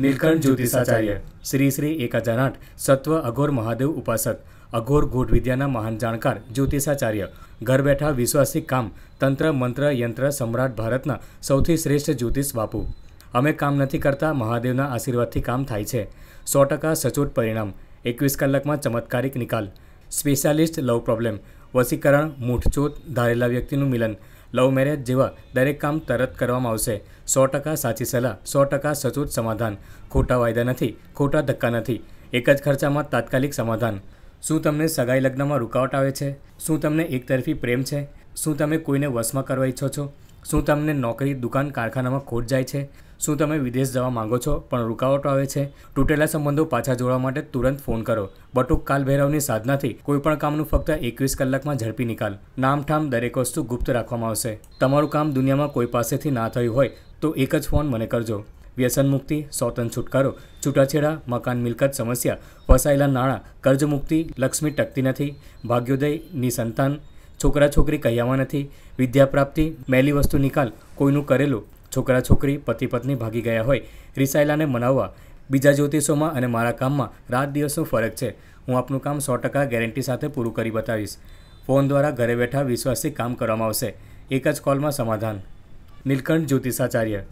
નીલકંઠ જ્યોતિષાચાર્ય શ્રી શ્રી એક હજાર આઠ સત્વ અઘોર મહાદેવ ઉપાસક અઘોર ગૂઢ વિદ્યાના મહાન જાણકાર જ્યોતિષાચાર્ય ઘર બેઠા વિશ્વાસિક કામ તંત્ર મંત્ર યંત્ર સમ્રાટ ભારતના સૌથી શ્રેષ્ઠ જ્યોતિષ બાપુ અમે કામ નથી કરતા મહાદેવના આશીર્વાદથી કામ થાય છે સો ટકા સચોટ પરિણામ એકવીસ કલાકમાં ચમત્કારિક નિકાલ સ્પેશિયાલિસ્ટ લવ પ્રોબ્લેમ વસીકરણ મૂઠચોટ ધારેલા વ્યક્તિનું મિલન લવ મેરેજ જેવા દરેક કામ તરત કરવામાં આવશે સો ટકા સાચી સલાહ સો ટકા સચોટ સમાધાન ખોટા વાયદા નથી ખોટા ધક્કા નથી એક જ ખર્ચામાં તાત્કાલિક સમાધાન શું તમને સગાઈ લગ્નમાં રૂકાવટ આવે છે શું તમને એકતરફી પ્રેમ છે શું તમે કોઈને વશમાં કરવા ઈચ્છો છો શું તમને નોકરી દુકાન કારખાનામાં ખોટ જાય છે શું તમે વિદેશ જવા માંગો છો પણ રૂકાવટો આવે છે તૂટેલા સંબંધો પાછા જોડવા માટે તુરંત ફોન કરો બટુક કાલ ભૈરવની સાધનાથી કોઈપણ કામનું ફક્ત એકવીસ કલાકમાં ઝડપી નિકાલ નામઠામ દરેક વસ્તુ ગુપ્ત રાખવામાં આવશે તમારું કામ દુનિયામાં કોઈ પાસેથી ના થયું હોય તો એક જ ફોન મને કરજો વ્યસન મુક્તિ સ્વતન છુટકારો છૂટાછેડા મકાન મિલકત સમસ્યા ફસાયેલા નાણાં કર્જ મુક્તિ લક્ષ્મી ટકતી નથી ભાગ્યોદયની સંતાન છોકરા છોકરી કહ્યામાં નથી વિદ્યા પ્રાપ્તિ મેલી વસ્તુ નિકાલ કોઈનું કરેલું છોકરા છોકરી પતિ પત્ની ભાગી ગયા હોય રિસાયલાને મનાવવા બીજા જ્યોતિષોમાં અને મારા કામમાં રાત દિવસનો ફરક છે હું આપનું કામ સો ટકા ગેરંટી સાથે પૂરું કરી બતાવીશ ફોન દ્વારા ઘરે બેઠા વિશ્વાસથી કામ કરવામાં આવશે એક જ કોલમાં સમાધાન નીલકંઠ જ્યોતિષાચાર્ય